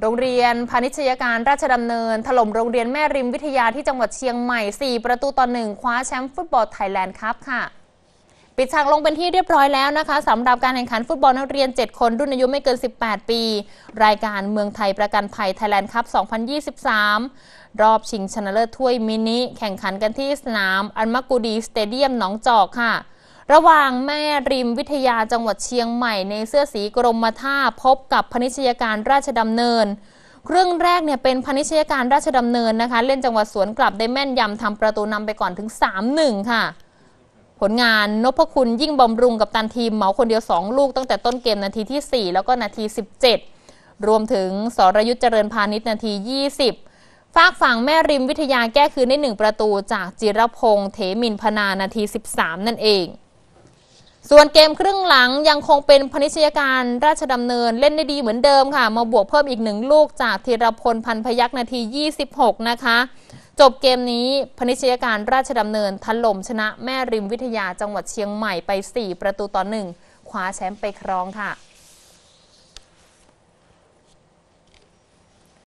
โรงเรียนพาณิชยการราชดำเนิน ถล่มโรงเรียนแม่ริมวิทยาที่จังหวัดเชียงใหม่ 4 ประตูต่อหนึ่งคว้าแชมป์ฟุตบอลไทยแลนด์ครับค่ะปิดฉากลงเป็นที่เรียบร้อยแล้วนะคะสำหรับการแข่งขันฟุตบอลนักเรียน 7 คนรุ่นอายุไม่เกิน 18 ปี รายการเมืองไทยประกันภัยไทยแลนด์ครัพ2023 รอบชิงชนะเลิศถ้วยมินิแข่งขันกันที่สนาม อันมากูดีสเตเดียมหนองจอกค่ะระหว่างแม่ริมวิทยาจังหวัดเชียงใหม่ในเสื้อสีกรมท่าพบกับพนิชยาการราชดำเนิน เรื่องแรกเนี่ยเป็นพนิชยาการราชดำเนินนะคะ เล่นจังหวัดสวนกลับได้แม่นยำทำประตูนำไปก่อนถึง 3-1 ค่ะ ผลงานนพคุณยิ่งบำรุงกับตันทีม เหมาคนเดียว 2 ลูกตั้งแต่ต้นเกมนาทีที่ 4 แล้วก็นาที 17 รวมถึงสรยุทธเจริญพาณิชย์นาที 20 ฝากฝั่งแม่ริมวิทยาแก้คืนได้1ประตูจากจิรพงษ์เถมินพนานาที 13 นั่นเองส่วนเกมครึ่งหลังยังคงเป็นพนิชยการราชดำเนินเล่นได้ดีเหมือนเดิมค่ะ มาบวกเพิ่มอีกหนึ่งลูกจากธีรพลพันพยักนาที 26 นะคะ จบเกมนี้พนิชยการราชดำเนินถล่มชนะแม่ริมวิทยาจังหวัดเชียงใหม่ไป 4 ประตูต่อหนึ่งคว้าแชมป์ไปครองค่ะ